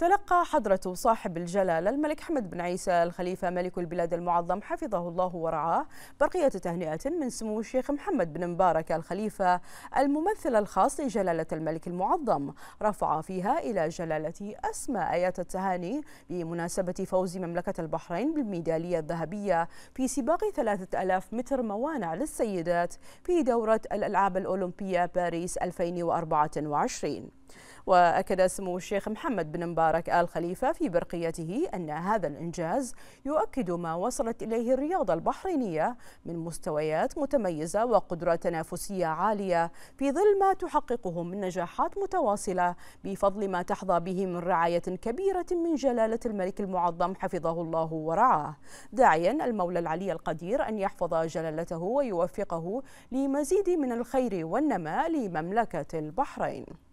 تلقى حضرة صاحب الجلالة الملك حمد بن عيسى الخليفة ملك البلاد المعظم حفظه الله ورعاه برقية تهنئة من سمو الشيخ محمد بن مبارك الخليفة الممثل الخاص لجلالة الملك المعظم رفع فيها إلى جلالته أسمى آيات التهاني بمناسبة فوز مملكة البحرين بالميدالية الذهبية في سباق 3000 متر موانع للسيدات في دورة الألعاب الأولمبية باريس 2024 وأكد سمو الشيخ محمد بن مبارك آل خليفة في برقيته أن هذا الإنجاز يؤكد ما وصلت إليه الرياضة البحرينية من مستويات متميزة وقدرة تنافسية عالية في ظل ما تحققه من نجاحات متواصلة بفضل ما تحظى به من رعاية كبيرة من جلالة الملك المعظم حفظه الله ورعاه داعيا المولى العلي القدير أن يحفظ جلالته ويوفقه لمزيد من الخير والنماء لمملكة البحرين